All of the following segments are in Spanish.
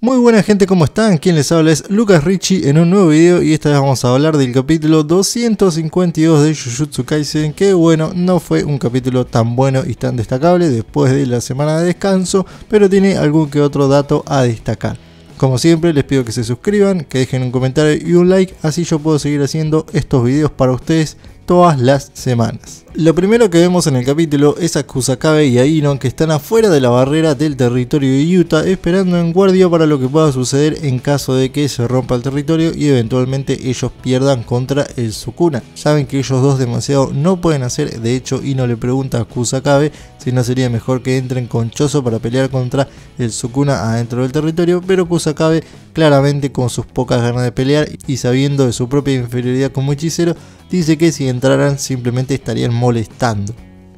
Muy buena gente, ¿cómo están? Quien les habla es Lucas Ricci en un nuevo video y esta vez vamos a hablar del capítulo 252 de Jujutsu Kaisen que bueno, no fue un capítulo tan bueno y tan destacable después de la semana de descanso, pero tiene algún que otro dato a destacar. Como siempre les pido que se suscriban, que dejen un comentario y un like, así yo puedo seguir haciendo estos videos para ustedes todas las semanas. Lo primero que vemos en el capítulo es a Kusakabe y a Inon que están afuera de la barrera del territorio de Utah esperando en guardia para lo que pueda suceder en caso de que se rompa el territorio y eventualmente ellos pierdan contra el Sukuna. Saben que ellos dos demasiado no pueden hacer, de hecho Ino le pregunta a Kusakabe si no sería mejor que entren con Choso para pelear contra el Sukuna adentro del territorio, pero Kusakabe claramente con sus pocas ganas de pelear y sabiendo de su propia inferioridad como hechicero, dice que si entraran simplemente estarían muertos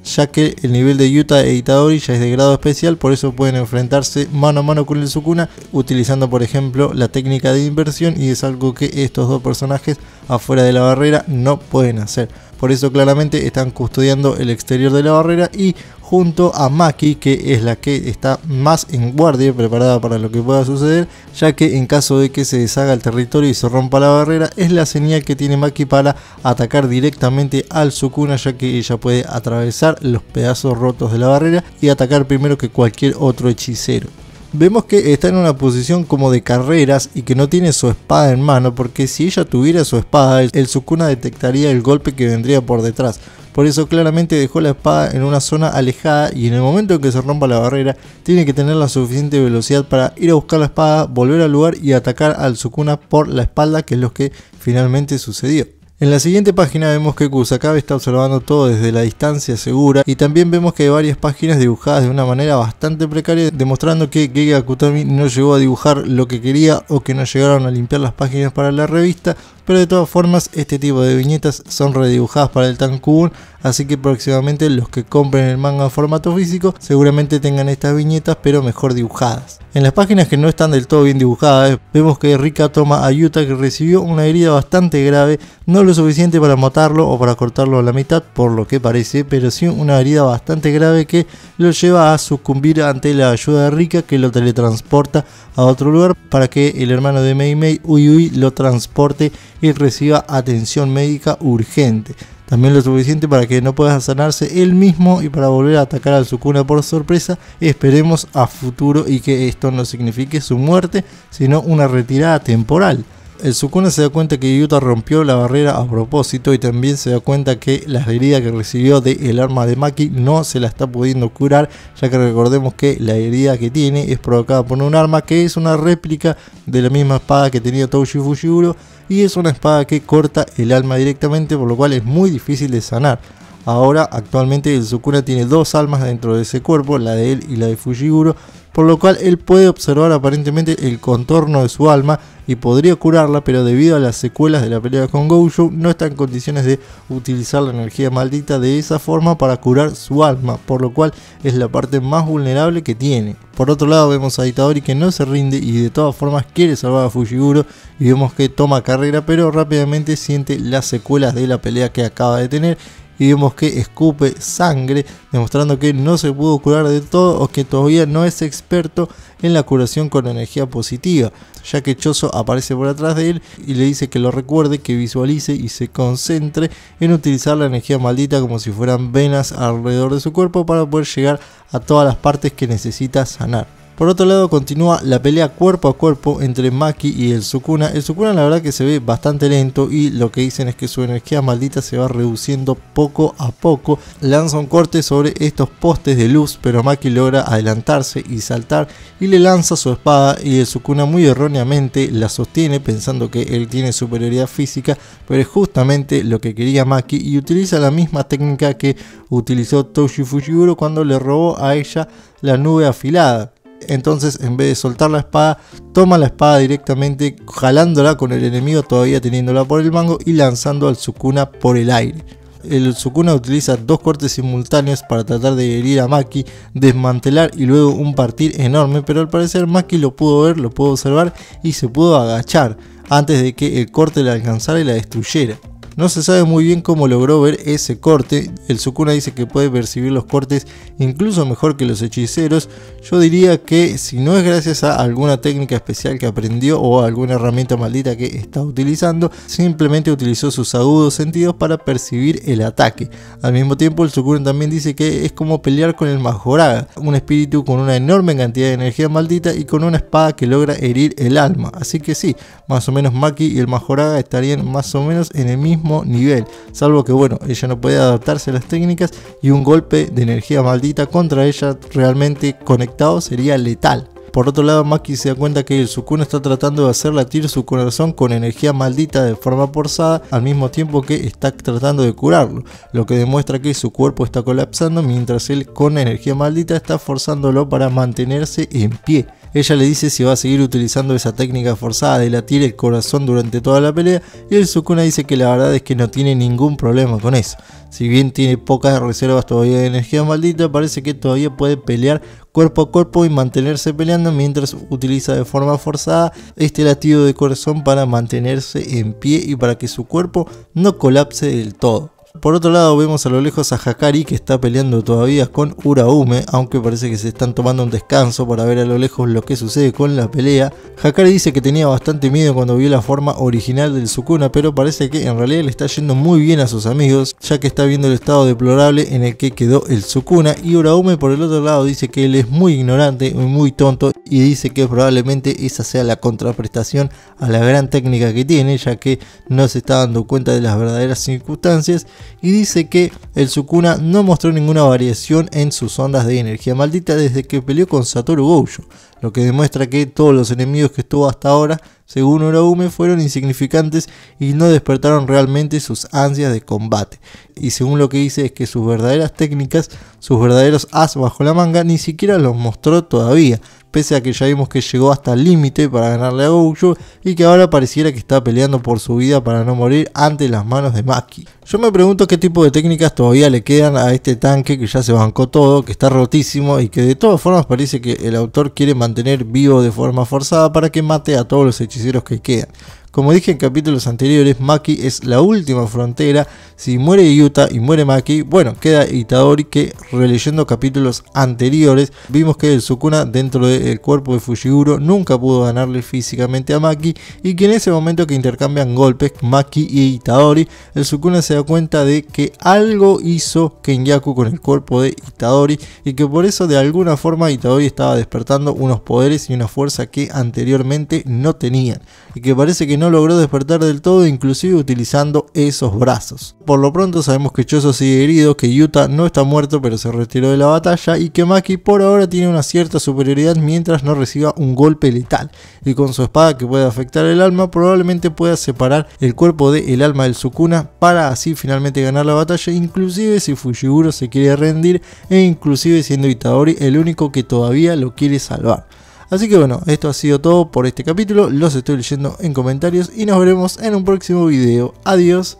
ya que el nivel de Yuta e Itadori ya es de grado especial, por eso pueden enfrentarse mano a mano con el Sukuna utilizando por ejemplo la técnica de inversión y es algo que estos dos personajes afuera de la barrera no pueden hacer por eso claramente están custodiando el exterior de la barrera y junto a Maki, que es la que está más en guardia, preparada para lo que pueda suceder, ya que en caso de que se deshaga el territorio y se rompa la barrera, es la señal que tiene Maki para atacar directamente al Sukuna, ya que ella puede atravesar los pedazos rotos de la barrera y atacar primero que cualquier otro hechicero vemos que está en una posición como de carreras y que no tiene su espada en mano, porque si ella tuviera su espada, el Sukuna detectaría el golpe que vendría por detrás. Por eso claramente dejó la espada en una zona alejada y en el momento en que se rompa la barrera, tiene que tener la suficiente velocidad para ir a buscar la espada, volver al lugar y atacar al Sukuna por la espalda, que es lo que finalmente sucedió. En la siguiente página vemos que Kusakabe está observando todo desde la distancia segura y también vemos que hay varias páginas dibujadas de una manera bastante precaria demostrando que Gege Akutami no llegó a dibujar lo que quería o que no llegaron a limpiar las páginas para la revista pero de todas formas este tipo de viñetas son redibujadas para el Tankubun así que próximamente los que compren el manga en formato físico seguramente tengan estas viñetas pero mejor dibujadas. En las páginas que no están del todo bien dibujadas vemos que Rika toma a Yuta que recibió una herida bastante grave no lo suficiente para matarlo o para cortarlo a la mitad por lo que parece, pero sí una herida bastante grave que lo lleva a sucumbir ante la ayuda de Rika que lo teletransporta a otro lugar para que el hermano de Mei Mei Uy Uy lo transporte y reciba atención médica urgente. También lo suficiente para que no pueda sanarse él mismo y para volver a atacar al Sukuna por sorpresa. Esperemos a futuro y que esto no signifique su muerte, sino una retirada temporal el Sukuna se da cuenta que Yuta rompió la barrera a propósito y también se da cuenta que la herida que recibió del el arma de Maki no se la está pudiendo curar, ya que recordemos que la herida que tiene es provocada por un arma que es una réplica de la misma espada que tenía Toshi Fushiguro y es una espada que corta el alma directamente, por lo cual es muy difícil de sanar. Ahora, actualmente el Sukuna tiene dos almas dentro de ese cuerpo, la de él y la de Fushiguro por lo cual él puede observar aparentemente el contorno de su alma y podría curarla, pero debido a las secuelas de la pelea con Gojo, no está en condiciones de utilizar la energía maldita de esa forma para curar su alma, por lo cual es la parte más vulnerable que tiene. Por otro lado vemos a Itadori que no se rinde y de todas formas quiere salvar a Fujiguro y vemos que toma carrera pero rápidamente siente las secuelas de la pelea que acaba de tener y vemos que escupe sangre, demostrando que no se pudo curar de todo o que todavía no es experto en la curación con energía positiva, ya que Choso aparece por atrás de él y le dice que lo recuerde, que visualice y se concentre en utilizar la energía maldita como si fueran venas alrededor de su cuerpo para poder llegar a todas las partes que necesita sanar. Por otro lado continúa la pelea cuerpo a cuerpo entre Maki y el Sukuna. El Sukuna la verdad que se ve bastante lento y lo que dicen es que su energía maldita se va reduciendo poco a poco. Lanza un corte sobre estos postes de luz pero Maki logra adelantarse y saltar y le lanza su espada y el Sukuna muy erróneamente la sostiene pensando que él tiene superioridad física pero es justamente lo que quería Maki y utiliza la misma técnica que utilizó Toshi Fujiguro cuando le robó a ella la nube afilada. Entonces, en vez de soltar la espada, toma la espada directamente, jalándola con el enemigo, todavía teniéndola por el mango y lanzando al Sukuna por el aire. El Sukuna utiliza dos cortes simultáneos para tratar de herir a Maki, desmantelar y luego un partir enorme, pero al parecer Maki lo pudo ver, lo pudo observar y se pudo agachar antes de que el corte la alcanzara y la destruyera. No se sabe muy bien cómo logró ver ese corte. El Sukuna dice que puede percibir los cortes incluso mejor que los hechiceros. Yo diría que si no es gracias a alguna técnica especial que aprendió o a alguna herramienta maldita que está utilizando, simplemente utilizó sus agudos sentidos para percibir el ataque. Al mismo tiempo, el Sukuna también dice que es como pelear con el Majoraga, un espíritu con una enorme cantidad de energía maldita y con una espada que logra herir el alma. Así que sí, más o menos Maki y el Majoraga estarían más o menos en el mismo nivel, salvo que bueno, ella no puede adaptarse a las técnicas y un golpe de energía maldita contra ella realmente conectado sería letal. Por otro lado, Maki se da cuenta que el Sukuna está tratando de hacer latir su corazón con energía maldita de forma forzada al mismo tiempo que está tratando de curarlo, lo que demuestra que su cuerpo está colapsando mientras él con energía maldita está forzándolo para mantenerse en pie. Ella le dice si va a seguir utilizando esa técnica forzada de latir el corazón durante toda la pelea y el Sukuna dice que la verdad es que no tiene ningún problema con eso. Si bien tiene pocas reservas todavía de energía maldita, parece que todavía puede pelear cuerpo a cuerpo y mantenerse peleando mientras utiliza de forma forzada este latido de corazón para mantenerse en pie y para que su cuerpo no colapse del todo. Por otro lado vemos a lo lejos a Hakari que está peleando todavía con Uraume, aunque parece que se están tomando un descanso para ver a lo lejos lo que sucede con la pelea. Hakari dice que tenía bastante miedo cuando vio la forma original del Sukuna, pero parece que en realidad le está yendo muy bien a sus amigos, ya que está viendo el estado deplorable en el que quedó el Sukuna. Y Uraume por el otro lado dice que él es muy ignorante y muy tonto y dice que probablemente esa sea la contraprestación a la gran técnica que tiene, ya que no se está dando cuenta de las verdaderas circunstancias y dice que el Sukuna no mostró ninguna variación en sus ondas de energía maldita desde que peleó con Satoru Gojo, lo que demuestra que todos los enemigos que estuvo hasta ahora, según Uraume, fueron insignificantes y no despertaron realmente sus ansias de combate. Y según lo que dice es que sus verdaderas técnicas, sus verdaderos as bajo la manga, ni siquiera los mostró todavía, pese a que ya vimos que llegó hasta el límite para ganarle a Gojo y que ahora pareciera que está peleando por su vida para no morir ante las manos de Maki. Yo me pregunto qué tipo de técnicas todavía le quedan a este tanque que ya se bancó todo, que está rotísimo y que de todas formas parece que el autor quiere mantener vivo de forma forzada para que mate a todos los hechiceros que quedan. Como dije en capítulos anteriores, Maki es la última frontera. Si muere Yuta y muere Maki, bueno, queda Itadori que releyendo capítulos anteriores vimos que el Sukuna dentro del cuerpo de Fushiguro nunca pudo ganarle físicamente a Maki y que en ese momento que intercambian golpes Maki y Itadori, el Sukuna se cuenta de que algo hizo Kenyaku con el cuerpo de Itadori y que por eso de alguna forma Itadori estaba despertando unos poderes y una fuerza que anteriormente no tenían y que parece que no logró despertar del todo inclusive utilizando esos brazos. Por lo pronto sabemos que Choso sigue herido, que Yuta no está muerto pero se retiró de la batalla y que Maki por ahora tiene una cierta superioridad mientras no reciba un golpe letal y con su espada que puede afectar el alma probablemente pueda separar el cuerpo del alma del Sukuna para así finalmente ganar la batalla, inclusive si Fushiguro se quiere rendir e inclusive siendo Itadori el único que todavía lo quiere salvar. Así que bueno, esto ha sido todo por este capítulo, los estoy leyendo en comentarios y nos veremos en un próximo video. Adiós.